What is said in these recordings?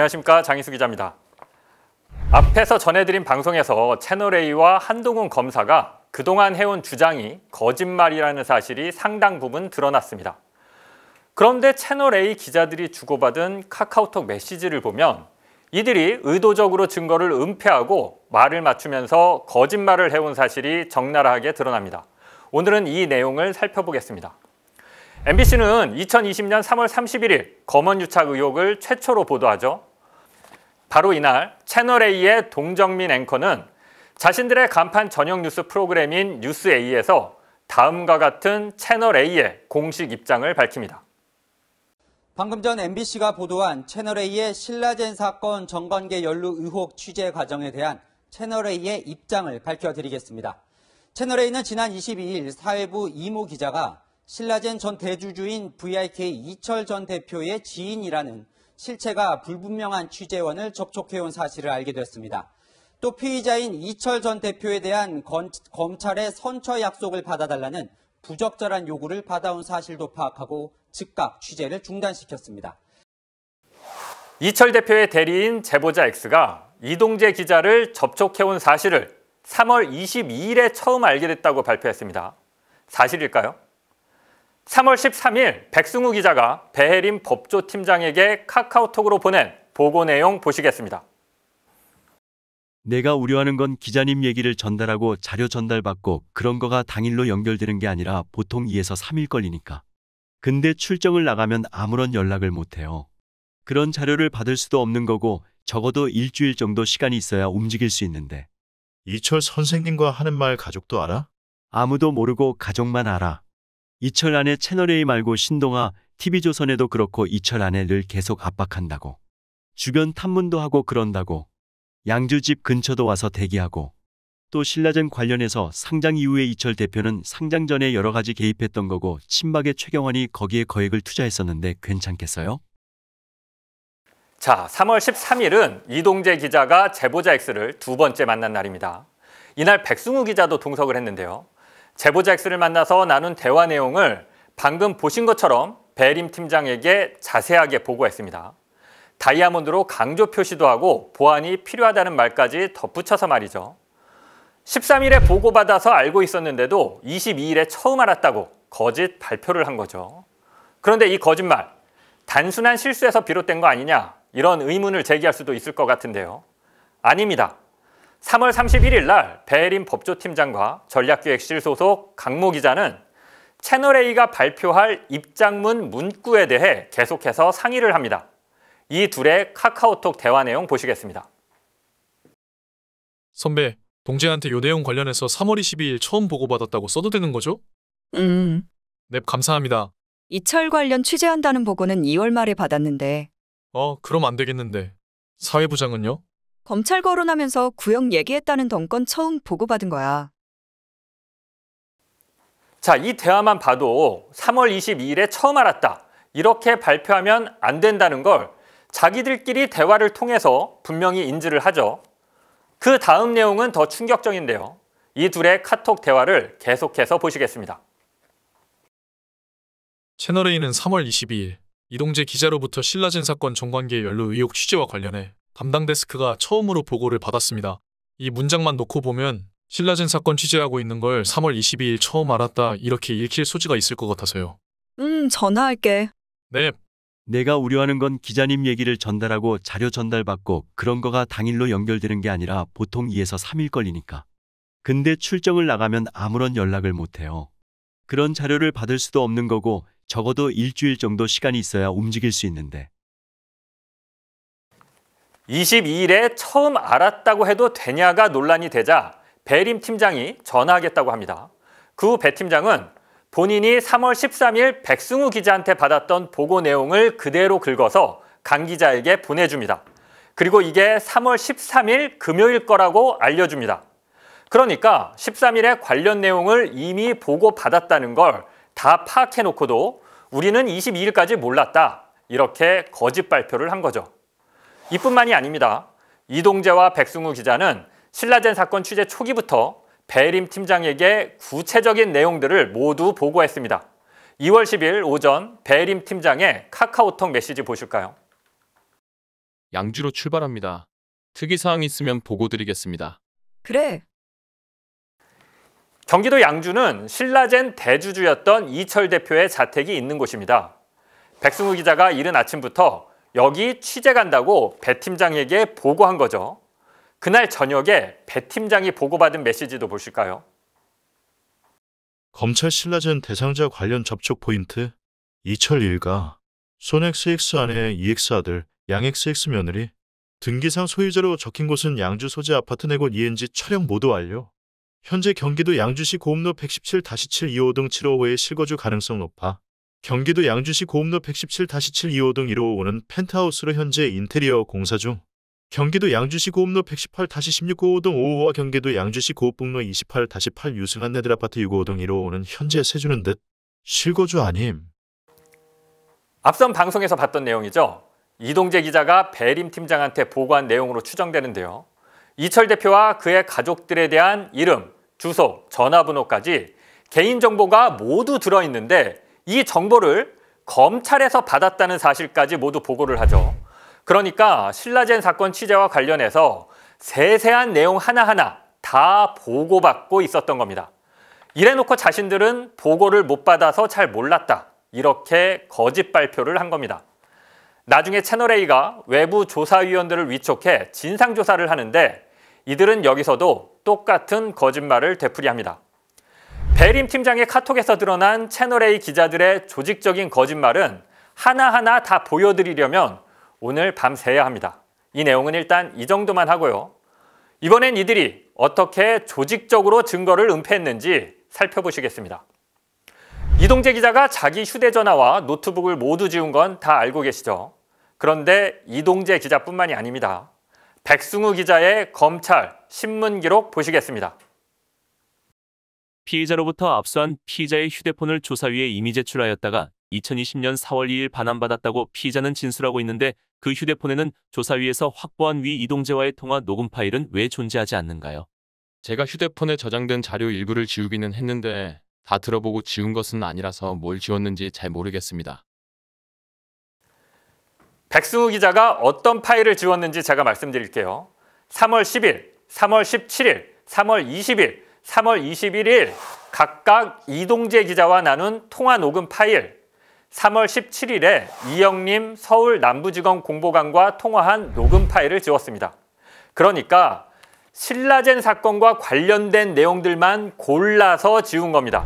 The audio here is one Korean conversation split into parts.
안녕하십니까 장희수 기자입니다. 앞에서 전해드린 방송에서 채널A와 한동훈 검사가 그동안 해온 주장이 거짓말이라는 사실이 상당 부분 드러났습니다. 그런데 채널A 기자들이 주고받은 카카오톡 메시지를 보면 이들이 의도적으로 증거를 은폐하고 말을 맞추면서 거짓말을 해온 사실이 적나라하게 드러납니다. 오늘은 이 내용을 살펴보겠습니다. MBC는 2020년 3월 31일 검언유착 의혹을 최초로 보도하죠. 바로 이날 채널A의 동정민 앵커는 자신들의 간판 저녁 뉴스 프로그램인 뉴스A에서 다음과 같은 채널A의 공식 입장을 밝힙니다. 방금 전 MBC가 보도한 채널A의 신라젠 사건 정관계 연루 의혹 취재 과정에 대한 채널A의 입장을 밝혀드리겠습니다. 채널A는 지난 22일 사회부 이모 기자가 신라젠 전 대주주인 VIK 이철 전 대표의 지인이라는 실체가 불분명한 취재원을 접촉해온 사실을 알게 되었습니다또 피의자인 이철 전 대표에 대한 건, 검찰의 선처 약속을 받아달라는 부적절한 요구를 받아온 사실도 파악하고 즉각 취재를 중단시켰습니다. 이철 대표의 대리인 제보자 X가 이동재 기자를 접촉해온 사실을 3월 22일에 처음 알게 됐다고 발표했습니다. 사실일까요? 3월 13일 백승우 기자가 배혜림 법조팀장에게 카카오톡으로 보낸 보고 내용 보시겠습니다. 내가 우려하는 건 기자님 얘기를 전달하고 자료 전달받고 그런 거가 당일로 연결되는 게 아니라 보통 2에서 3일 걸리니까. 근데 출정을 나가면 아무런 연락을 못해요. 그런 자료를 받을 수도 없는 거고 적어도 일주일 정도 시간이 있어야 움직일 수 있는데. 이철 선생님과 하는 말 가족도 알아? 아무도 모르고 가족만 알아. 이철안의 채널A 말고 신동아, TV조선에도 그렇고 이철안에 늘 계속 압박한다고. 주변 탐문도 하고 그런다고. 양주집 근처도 와서 대기하고. 또 신라젠 관련해서 상장 이후에 이철 대표는 상장 전에 여러 가지 개입했던 거고 친박의 최경환이 거기에 거액을 투자했었는데 괜찮겠어요? 자, 3월 13일은 이동재 기자가 제보자 X를 두 번째 만난 날입니다. 이날 백승우 기자도 동석을 했는데요. 제보자 X를 만나서 나눈 대화 내용을 방금 보신 것처럼 배림 팀장에게 자세하게 보고했습니다. 다이아몬드로 강조 표시도 하고 보안이 필요하다는 말까지 덧붙여서 말이죠. 13일에 보고받아서 알고 있었는데도 22일에 처음 알았다고 거짓 발표를 한 거죠. 그런데 이 거짓말, 단순한 실수에서 비롯된 거 아니냐 이런 의문을 제기할 수도 있을 것 같은데요. 아닙니다. 3월 31일 날베일림 법조팀장과 전략기획실 소속 강모 기자는 채널A가 발표할 입장문 문구에 대해 계속해서 상의를 합니다. 이 둘의 카카오톡 대화 내용 보시겠습니다. 선배, 동재한테 요 내용 관련해서 3월 22일 처음 보고받았다고 써도 되는 거죠? 음, 넵, 감사합니다. 이철 관련 취재한다는 보고는 2월 말에 받았는데 어, 그럼 안 되겠는데. 사회부장은요? 검찰 거론하면서 구형 얘기했다는 덩건 처음 보고받은 거야. 자, 이 대화만 봐도 3월 22일에 처음 알았다. 이렇게 발표하면 안 된다는 걸 자기들끼리 대화를 통해서 분명히 인지를 하죠. 그 다음 내용은 더 충격적인데요. 이 둘의 카톡 대화를 계속해서 보시겠습니다. 채널A는 3월 22일 이동재 기자로부터 신라진 사건 정관계 연루 의혹 취재와 관련해 담당 데스크가 처음으로 보고를 받았습니다. 이 문장만 놓고 보면 신라젠 사건 취재하고 있는 걸 3월 22일 처음 알았다 이렇게 읽힐 소지가 있을 것 같아서요. 음, 전화할게. 네, 내가 우려하는 건 기자님 얘기를 전달하고 자료 전달받고 그런 거가 당일로 연결되는 게 아니라 보통 2에서 3일 걸리니까. 근데 출정을 나가면 아무런 연락을 못 해요. 그런 자료를 받을 수도 없는 거고 적어도 일주일 정도 시간이 있어야 움직일 수 있는데. 22일에 처음 알았다고 해도 되냐가 논란이 되자 배림 팀장이 전화하겠다고 합니다. 그 배 팀장은 본인이 3월 13일 백승우 기자한테 받았던 보고 내용을 그대로 긁어서 강 기자에게 보내줍니다. 그리고 이게 3월 13일 금요일 거라고 알려줍니다. 그러니까 13일에 관련 내용을 이미 보고 받았다는 걸 다 파악해놓고도 우리는 22일까지 몰랐다. 이렇게 거짓 발표를 한 거죠. 이뿐만이 아닙니다. 이동재와 백승우 기자는 신라젠 사건 취재 초기부터 배림 팀장에게 구체적인 내용들을 모두 보고했습니다. 2월 10일 오전 배림 팀장의 카카오톡 메시지 보실까요? 양주로 출발합니다. 특이사항 있으면 보고 드리겠습니다. 그래. 경기도 양주는 신라젠 대주주였던 이철 대표의 자택이 있는 곳입니다. 백승우 기자가 이른 아침부터 여기 취재 간다고 배 팀장에게 보고한 거죠. 그날 저녁에 배 팀장이 보고받은 메시지도 보실까요? 검찰 신라젠 대상자 관련 접촉 포인트 이철 일가 손XX 안에 EX 아들 양XX 며느리 등기상 소유자로 적힌 곳은 양주 소재 아파트 내곳 네 ENG 촬영 모두 완료. 현재 경기도 양주시 고음로 1 1 7 7 2호등 7호호의 실거주 가능성 높아 경기도 양주시 고음로 117-725등 1호 5는 펜트하우스로 현재 인테리어 공사 중 경기도 양주시 고음로 118-16 9 5등5호와 경기도 양주시 고읍북로 28-8 유승한 네들아파트 6호등 1호 5는 현재 세주는 듯 실거주 아님. 앞선 방송에서 봤던 내용이죠. 이동재 기자가 배림 팀장한테 보고한 내용으로 추정되는데요. 이철 대표와 그의 가족들에 대한 이름, 주소, 전화번호까지 개인정보가 모두 들어있는데 이 정보를 검찰에서 받았다는 사실까지 모두 보고를 하죠. 그러니까 신라젠 사건 취재와 관련해서 세세한 내용 하나하나 다 보고받고 있었던 겁니다. 이래놓고 자신들은 보고를 못 받아서 잘 몰랐다. 이렇게 거짓 발표를 한 겁니다. 나중에 채널A가 외부 조사위원들을 위촉해 진상조사를 하는데 이들은 여기서도 똑같은 거짓말을 되풀이합니다. 대림 팀장의 카톡에서 드러난 채널A 기자들의 조직적인 거짓말은 하나하나 다 보여드리려면 오늘 밤 새야 합니다. 이 내용은 일단 이 정도만 하고요. 이번엔 이들이 어떻게 조직적으로 증거를 은폐했는지 살펴보시겠습니다. 이동재 기자가 자기 휴대전화와 노트북을 모두 지운 건 다 알고 계시죠? 그런데 이동재 기자뿐만이 아닙니다. 백승우 기자의 검찰 신문 기록 보시겠습니다. 피해자로부터 압수한 피의자의 휴대폰을 조사위에 이미 제출하였다가 2020년 4월 2일 반환받았다고 피의자는 진술하고 있는데 그 휴대폰에는 조사위에서 확보한 위 이동재와의 통화 녹음 파일은 왜 존재하지 않는가요? 제가 휴대폰에 저장된 자료 일부를 지우기는 했는데 다 들어보고 지운 것은 아니라서 뭘 지웠는지 잘 모르겠습니다. 백승우 기자가 어떤 파일을 지웠는지 제가 말씀드릴게요. 3월 10일, 3월 17일, 3월 20일 3월 21일 각각 이동재 기자와 나눈 통화 녹음 파일 3월 17일에 이영림 서울 남부지검 공보관과 통화한 녹음 파일을 지웠습니다. 그러니까 신라젠 사건과 관련된 내용들만 골라서 지운 겁니다.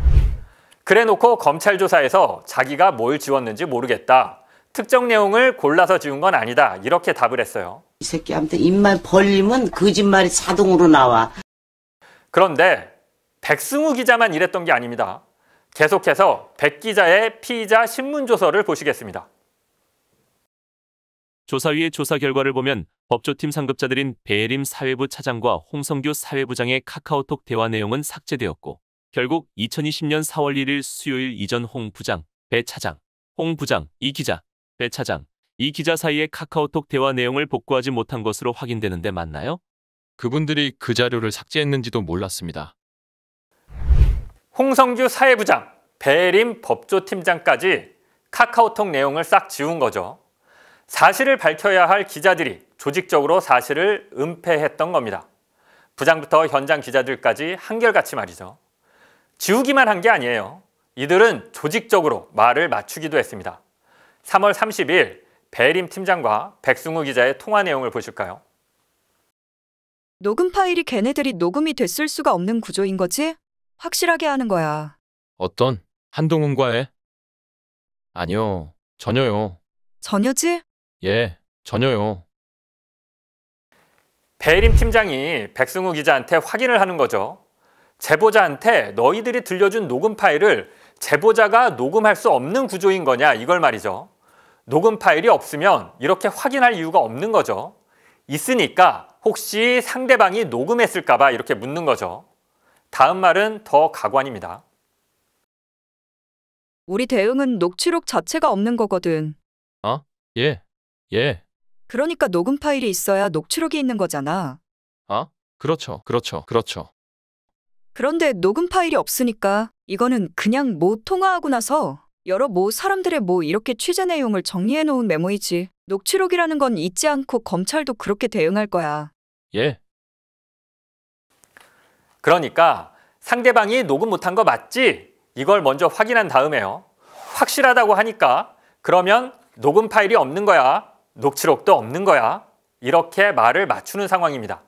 그래놓고 검찰 조사에서 자기가 뭘 지웠는지 모르겠다. 특정 내용을 골라서 지운 건 아니다. 이렇게 답을 했어요. 이 새끼한테 입만 벌리면 거짓말이 자동으로 나와. 그런데 백승우 기자만 이랬던 게 아닙니다. 계속해서 백 기자의 피의자 신문조서를 보시겠습니다. 조사위의 조사 결과를 보면 법조팀 상급자들인 배혜림 사회부 차장과 홍성규 사회부장의 카카오톡 대화 내용은 삭제되었고 결국 2020년 4월 1일 수요일 이전 홍 부장, 배 차장, 홍 부장, 이 기자, 배 차장, 이 기자 사이의 카카오톡 대화 내용을 복구하지 못한 것으로 확인되는데 맞나요? 그분들이 그 자료를 삭제했는지도 몰랐습니다. 홍성주 사회부장, 배림 법조팀장까지 카카오톡 내용을 싹 지운 거죠. 사실을 밝혀야 할 기자들이 조직적으로 사실을 은폐했던 겁니다. 부장부터 현장 기자들까지 한결같이 말이죠. 지우기만 한 게 아니에요. 이들은 조직적으로 말을 맞추기도 했습니다. 3월 30일 배림 팀장과 백승우 기자의 통화 내용을 보실까요? 녹음 파일이 걔네들이 녹음이 됐을 수가 없는 구조인 거지? 확실하게 하는 거야. 어떤? 한동훈과의? 아니요. 전혀요. 전혀지? 예, 전혀요. 배림 팀장이 백승우 기자한테 확인을 하는 거죠. 제보자한테 너희들이 들려준 녹음 파일을 제보자가 녹음할 수 없는 구조인 거냐 이걸 말이죠. 녹음 파일이 없으면 이렇게 확인할 이유가 없는 거죠. 있으니까 혹시 상대방이 녹음했을까 봐 이렇게 묻는 거죠. 다음 말은 더 가관입니다. 우리 대응은 녹취록 자체가 없는 거거든. 어? 예. 예. 그러니까 녹음 파일이 있어야 녹취록이 있는 거잖아. 아? 그렇죠. 그렇죠. 그렇죠. 그런데 녹음 파일이 없으니까 이거는 그냥 뭐 통화하고 나서 여러 뭐 사람들의 뭐 이렇게 취재 내용을 정리해 놓은 메모이지. 녹취록이라는 건 잊지 않고 검찰도 그렇게 대응할 거야. 예. 그러니까 상대방이 녹음 못한 거 맞지? 이걸 먼저 확인한 다음에요. 확실하다고 하니까 그러면 녹음 파일이 없는 거야. 녹취록도 없는 거야. 이렇게 말을 맞추는 상황입니다.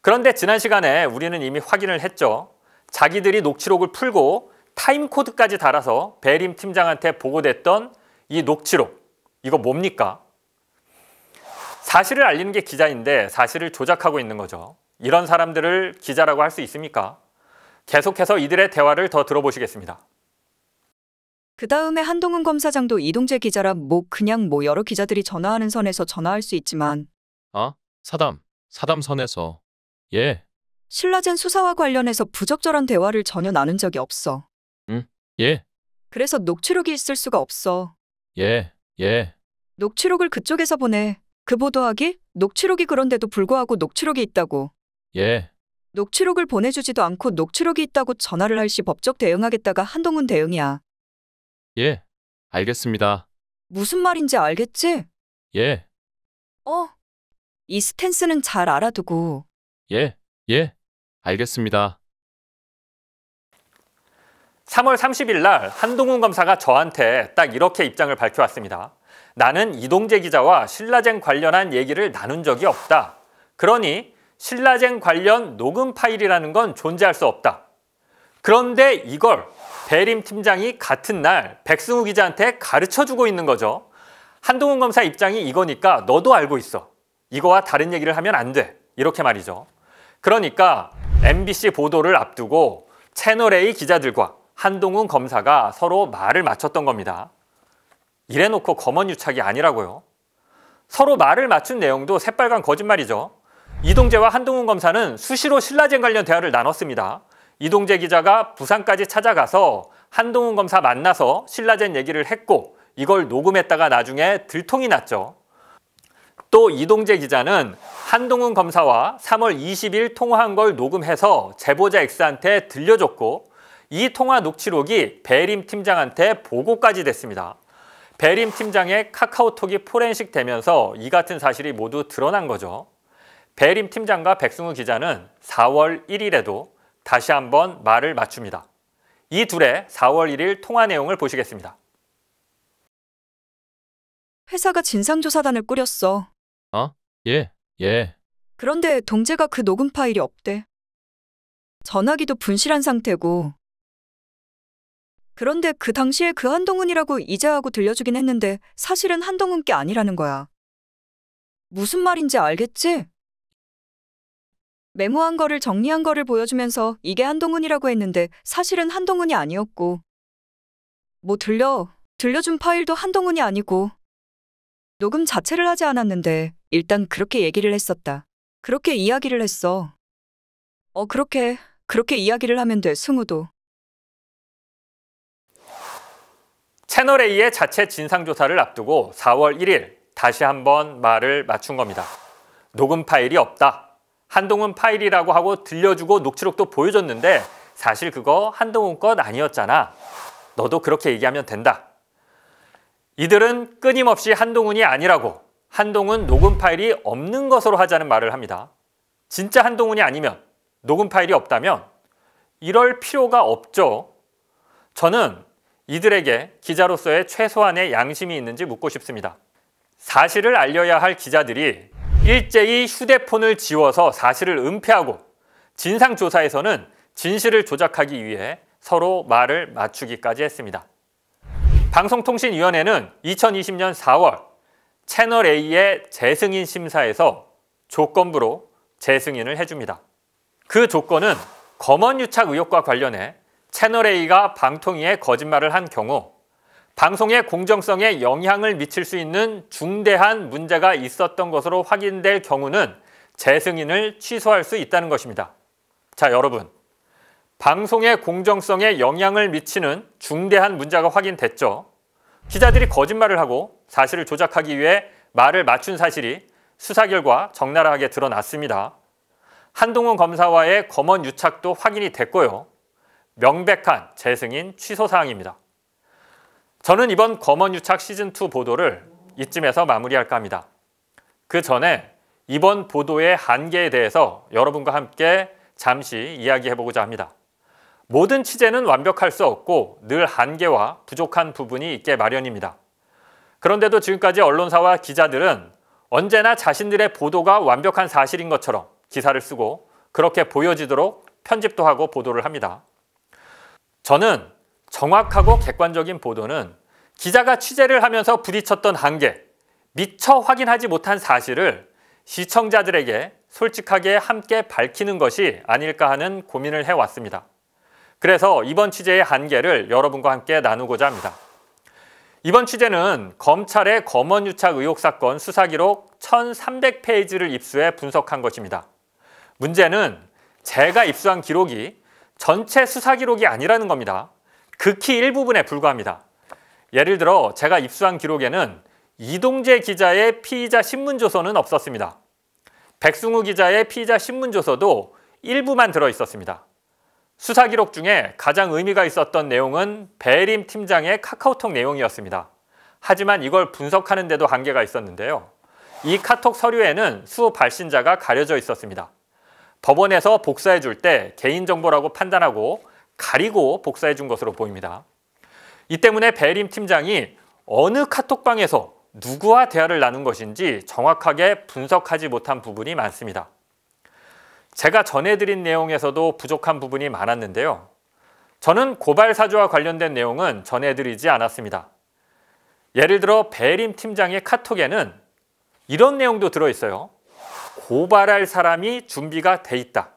그런데 지난 시간에 우리는 이미 확인을 했죠. 자기들이 녹취록을 풀고 타임코드까지 달아서 배림 팀장한테 보고됐던 이 녹취록, 이거 뭡니까? 사실을 알리는 게 기자인데 사실을 조작하고 있는 거죠. 이런 사람들을 기자라고 할 수 있습니까? 계속해서 이들의 대화를 더 들어보시겠습니다. 그 다음에 한동훈 검사장도 이동재 기자라 뭐 그냥 뭐 여러 기자들이 전화하는 선에서 전화할 수 있지만 아, 사담, 사담선에서. 예, 신라젠 수사와 관련해서 부적절한 대화를 전혀 나눈 적이 없어. 응 예, 그래서 녹취록이 있을 수가 없어. 예, 예. 녹취록을 그쪽에서 보내. 그 보도하기? 녹취록이 그런데도 불구하고 녹취록이 있다고. 예. 녹취록을 보내주지도 않고 녹취록이 있다고 전화를 할 시 법적 대응하겠다가 한동훈 대응이야. 예. 알겠습니다. 무슨 말인지 알겠지? 예. 어. 이 스탠스는 잘 알아두고. 예. 예. 알겠습니다. 3월 30일 날 한동훈 검사가 저한테 딱 이렇게 입장을 밝혀왔습니다. 나는 이동재 기자와 신라젠 관련한 얘기를 나눈 적이 없다. 그러니 신라젠 관련 녹음 파일이라는 건 존재할 수 없다. 그런데 이걸 대림 팀장이 같은 날 백승우 기자한테 가르쳐주고 있는 거죠. 한동훈 검사 입장이 이거니까 너도 알고 있어. 이거와 다른 얘기를 하면 안 돼. 이렇게 말이죠. 그러니까 MBC 보도를 앞두고 채널A 기자들과 한동훈 검사가 서로 말을 맞췄던 겁니다. 이래놓고 검언 유착이 아니라고요. 서로 말을 맞춘 내용도 새빨간 거짓말이죠. 이동재와 한동훈 검사는 수시로 신라젠 관련 대화를 나눴습니다. 이동재 기자가 부산까지 찾아가서 한동훈 검사 만나서 신라젠 얘기를 했고 이걸 녹음했다가 나중에 들통이 났죠. 또 이동재 기자는 한동훈 검사와 3월 20일 통화한 걸 녹음해서 제보자 X한테 들려줬고 이 통화 녹취록이 배림 팀장한테 보고까지 됐습니다. 베림 팀장의 카카오톡이 포렌식 되면서 이 같은 사실이 모두 드러난 거죠. 베림 팀장과 백승우 기자는 4월 1일에도 다시 한번 말을 맞춥니다. 이 둘의 4월 1일 통화 내용을 보시겠습니다. 회사가 진상조사단을 꾸렸어. 어? 예, 예. 그런데 동재가 그 녹음 파일이 없대. 전화기도 분실한 상태고 그런데 그 당시에 그 한동훈이라고 이제하고 들려주긴 했는데 사실은 한동훈 게 아니라는 거야. 무슨 말인지 알겠지? 메모한 거를 정리한 거를 보여주면서 이게 한동훈이라고 했는데 사실은 한동훈이 아니었고 뭐 들려 들려준 파일도 한동훈이 아니고 녹음 자체를 하지 않았는데 일단 그렇게 얘기를 했었다. 그렇게 이야기를 했어. 어 그렇게 그렇게 이야기를 하면 돼 승우도. 채널A의 자체 진상조사를 앞두고 4월 1일 다시 한번 말을 맞춘 겁니다. 녹음 파일이 없다. 한동훈 파일이라고 하고 들려주고 녹취록도 보여줬는데 사실 그거 한동훈 건 아니었잖아. 너도 그렇게 얘기하면 된다. 이들은 끊임없이 한동훈이 아니라고 한동훈 녹음 파일이 없는 것으로 하자는 말을 합니다. 진짜 한동훈이 아니면 녹음 파일이 없다면 이럴 필요가 없죠. 저는 이들에게 기자로서의 최소한의 양심이 있는지 묻고 싶습니다. 사실을 알려야 할 기자들이 일제히 휴대폰을 지워서 사실을 은폐하고 진상조사에서는 진실을 조작하기 위해 서로 말을 맞추기까지 했습니다. 방송통신위원회는 2020년 4월 채널A의 재승인 심사에서 조건부로 재승인을 해줍니다. 그 조건은 검언유착 의혹과 관련해 채널A가 방통위에 거짓말을 한 경우 방송의 공정성에 영향을 미칠 수 있는 중대한 문제가 있었던 것으로 확인될 경우는 재승인을 취소할 수 있다는 것입니다. 자, 여러분. 방송의 공정성에 영향을 미치는 중대한 문제가 확인됐죠. 기자들이 거짓말을 하고 사실을 조작하기 위해 말을 맞춘 사실이 수사 결과 적나라하게 드러났습니다. 한동훈 검사와의 검언 유착도 확인이 됐고요. 명백한 재승인 취소사항입니다. 저는 이번 검언유착 시즌2 보도를 이쯤에서 마무리할까 합니다. 그 전에 이번 보도의 한계에 대해서 여러분과 함께 잠시 이야기해보고자 합니다. 모든 취재는 완벽할 수 없고 늘 한계와 부족한 부분이 있게 마련입니다. 그런데도 지금까지 언론사와 기자들은 언제나 자신들의 보도가 완벽한 사실인 것처럼 기사를 쓰고 그렇게 보여지도록 편집도 하고 보도를 합니다. 저는 정확하고 객관적인 보도는 기자가 취재를 하면서 부딪혔던 한계, 미처 확인하지 못한 사실을 시청자들에게 솔직하게 함께 밝히는 것이 아닐까 하는 고민을 해왔습니다. 그래서 이번 취재의 한계를 여러분과 함께 나누고자 합니다. 이번 취재는 검찰의 검언유착 의혹 사건 수사기록 1300페이지를 입수해 분석한 것입니다. 문제는 제가 입수한 기록이 전체 수사 기록이 아니라는 겁니다. 극히 일부분에 불과합니다. 예를 들어 제가 입수한 기록에는 이동재 기자의 피의자 신문조서는 없었습니다. 백승우 기자의 피의자 신문조서도 일부만 들어있었습니다. 수사 기록 중에 가장 의미가 있었던 내용은 배림 팀장의 카카오톡 내용이었습니다. 하지만 이걸 분석하는 데도 한계가 있었는데요. 이 카톡 서류에는 수호 발신자가 가려져 있었습니다. 법원에서 복사해 줄 때 개인정보라고 판단하고 가리고 복사해 준 것으로 보입니다. 이 때문에 배림 팀장이 어느 카톡방에서 누구와 대화를 나눈 것인지 정확하게 분석하지 못한 부분이 많습니다. 제가 전해드린 내용에서도 부족한 부분이 많았는데요. 저는 고발 사주와 관련된 내용은 전해드리지 않았습니다. 예를 들어 배림 팀장의 카톡에는 이런 내용도 들어있어요. 고발할 사람이 준비가 돼 있다.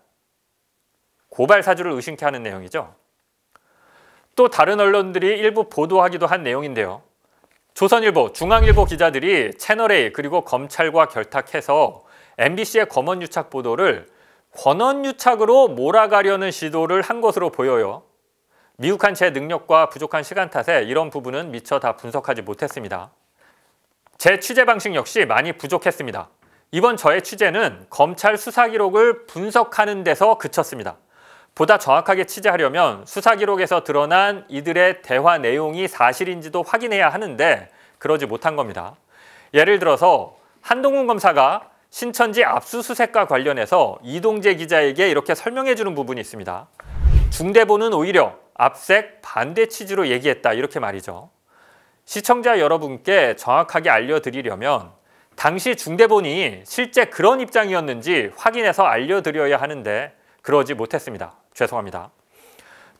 고발 사주를 의심케 하는 내용이죠. 또 다른 언론들이 일부 보도하기도 한 내용인데요. 조선일보, 중앙일보 기자들이 채널A 그리고 검찰과 결탁해서 MBC의 검언유착 보도를 권언유착으로 몰아가려는 시도를 한 것으로 보여요. 미국한 제 능력과 부족한 시간 탓에 이런 부분은 미처 다 분석하지 못했습니다. 제 취재 방식 역시 많이 부족했습니다. 이번 저의 취재는 검찰 수사 기록을 분석하는 데서 그쳤습니다. 보다 정확하게 취재하려면 수사 기록에서 드러난 이들의 대화 내용이 사실인지도 확인해야 하는데 그러지 못한 겁니다. 예를 들어서 한동훈 검사가 신천지 압수수색과 관련해서 이동재 기자에게 이렇게 설명해 주는 부분이 있습니다. 중대본은 오히려 압색 반대 취지로 얘기했다 이렇게 말이죠. 시청자 여러분께 정확하게 알려드리려면 당시 중대본이 실제 그런 입장이었는지 확인해서 알려드려야 하는데 그러지 못했습니다. 죄송합니다.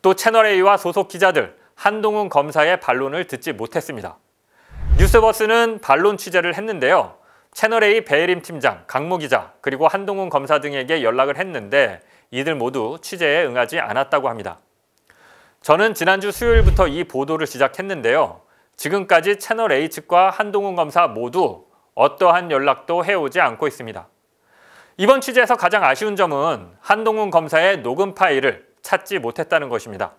또 채널A와 소속 기자들 한동훈 검사의 반론을 듣지 못했습니다. 뉴스버스는 반론 취재를 했는데요. 채널A 배일임 팀장, 강모 기자, 그리고 한동훈 검사 등에게 연락을 했는데 이들 모두 취재에 응하지 않았다고 합니다. 저는 지난주 수요일부터 이 보도를 시작했는데요. 지금까지 채널A 측과 한동훈 검사 모두 어떠한 연락도 해오지 않고 있습니다. 이번 취재에서 가장 아쉬운 점은 한동훈 검사의 녹음 파일을 찾지 못했다는 것입니다.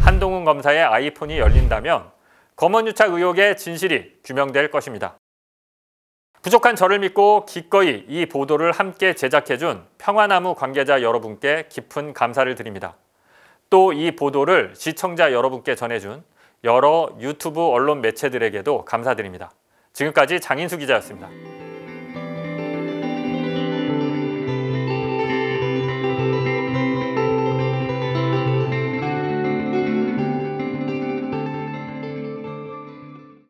한동훈 검사의 아이폰이 열린다면 검언유착 의혹의 진실이 규명될 것입니다. 부족한 저를 믿고 기꺼이 이 보도를 함께 제작해준 평화나무 관계자 여러분께 깊은 감사를 드립니다. 또 이 보도를 시청자 여러분께 전해준 여러 유튜브 언론 매체들에게도 감사드립니다. 지금까지 장인수 기자였습니다.